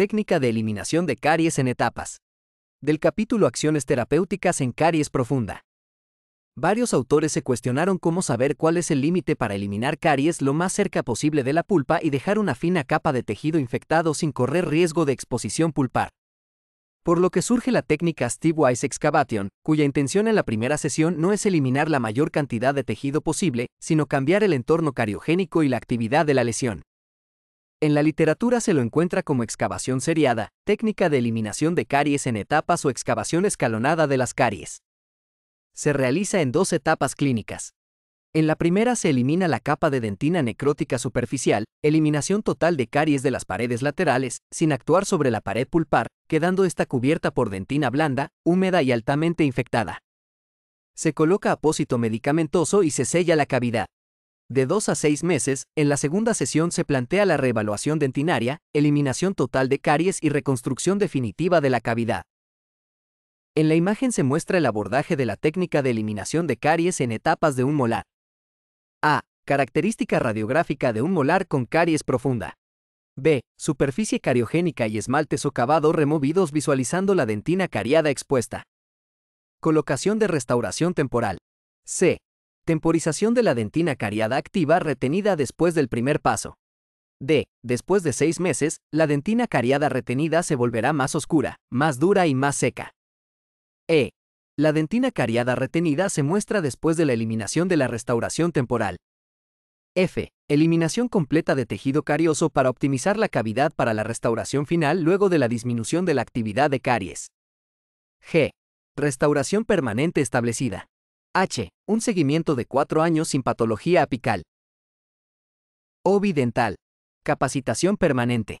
Técnica de eliminación de caries en etapas. Del capítulo Acciones terapéuticas en caries profunda. Varios autores se cuestionaron cómo saber cuál es el límite para eliminar caries lo más cerca posible de la pulpa y dejar una fina capa de tejido infectado sin correr riesgo de exposición pulpar. Por lo que surge la técnica Steve Wise Excavation, cuya intención en la primera sesión no es eliminar la mayor cantidad de tejido posible, sino cambiar el entorno cariogénico y la actividad de la lesión. En la literatura se lo encuentra como excavación seriada, técnica de eliminación de caries en etapas o excavación escalonada de las caries. Se realiza en dos etapas clínicas. En la primera se elimina la capa de dentina necrótica superficial, eliminación total de caries de las paredes laterales, sin actuar sobre la pared pulpar, quedando esta cubierta por dentina blanda, húmeda y altamente infectada. Se coloca apósito medicamentoso y se sella la cavidad de 2 a 6 meses, en la segunda sesión se plantea la reevaluación dentinaria, eliminación total de caries y reconstrucción definitiva de la cavidad. En la imagen se muestra el abordaje de la técnica de eliminación de caries en etapas de un molar. A. Característica radiográfica de un molar con caries profunda. B. Superficie cariogénica y esmalte socavado removidos visualizando la dentina cariada expuesta. Colocación de restauración temporal. C. Temporización de la dentina cariada activa retenida después del primer paso. D. Después de seis meses, la dentina cariada retenida se volverá más oscura, más dura y más seca. E. La dentina cariada retenida se muestra después de la eliminación de la restauración temporal. F. Eliminación completa de tejido carioso para optimizar la cavidad para la restauración final luego de la disminución de la actividad de caries. G. Restauración permanente establecida. H. Un seguimiento de cuatro años sin patología apical. Ovidental. Capacitación permanente.